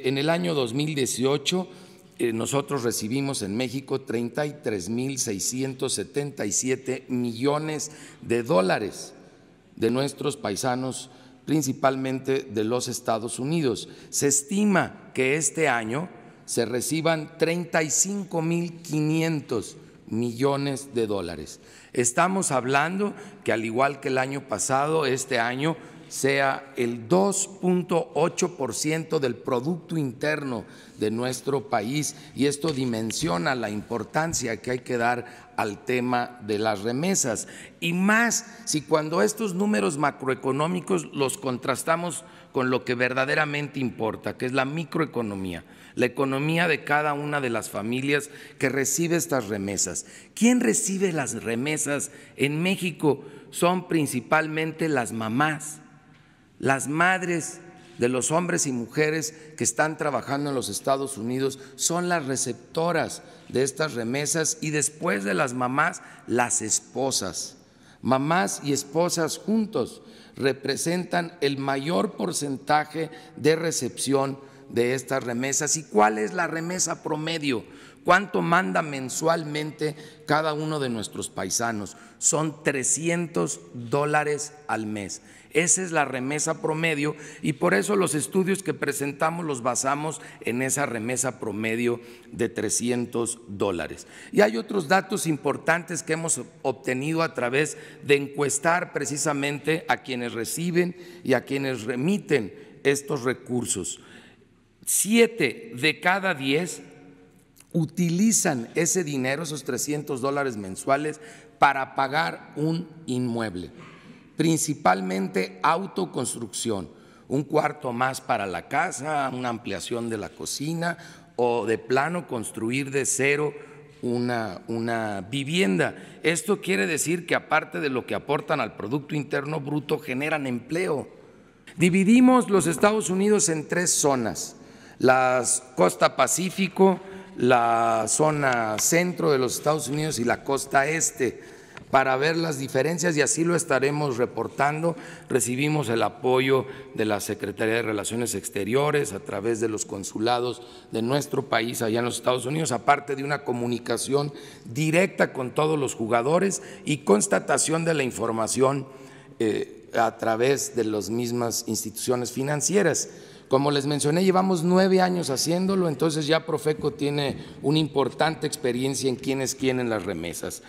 En el año 2018 eh, nosotros recibimos en México 33.677 millones de dólares de nuestros paisanos, principalmente de los Estados Unidos. Se estima que este año se reciban 35.500 millones de dólares. Estamos hablando que al igual que el año pasado, este año sea el 2.8% del Producto Interno de nuestro país y esto dimensiona la importancia que hay que dar al tema de las remesas. Y más si cuando estos números macroeconómicos los contrastamos con lo que verdaderamente importa, que es la microeconomía, la economía de cada una de las familias que recibe estas remesas. ¿Quién recibe las remesas en México? Son principalmente las mamás las madres de los hombres y mujeres que están trabajando en los Estados Unidos son las receptoras de estas remesas y después de las mamás, las esposas. Mamás y esposas juntos representan el mayor porcentaje de recepción de estas remesas y cuál es la remesa promedio, cuánto manda mensualmente cada uno de nuestros paisanos. Son 300 dólares al mes. Esa es la remesa promedio y por eso los estudios que presentamos los basamos en esa remesa promedio de 300 dólares. Y hay otros datos importantes que hemos obtenido a través de encuestar precisamente a quienes reciben y a quienes remiten estos recursos. Siete de cada diez utilizan ese dinero, esos 300 dólares mensuales, para pagar un inmueble, principalmente autoconstrucción, un cuarto más para la casa, una ampliación de la cocina o de plano construir de cero una, una, vivienda. Esto quiere decir que aparte de lo que aportan al Producto Interno Bruto, generan empleo. Dividimos los Estados Unidos en tres zonas la costa Pacífico, la zona centro de los Estados Unidos y la costa este para ver las diferencias y así lo estaremos reportando. Recibimos el apoyo de la Secretaría de Relaciones Exteriores a través de los consulados de nuestro país allá en los Estados Unidos, aparte de una comunicación directa con todos los jugadores y constatación de la información eh, a través de las mismas instituciones financieras. Como les mencioné, llevamos nueve años haciéndolo, entonces ya Profeco tiene una importante experiencia en quién en las remesas.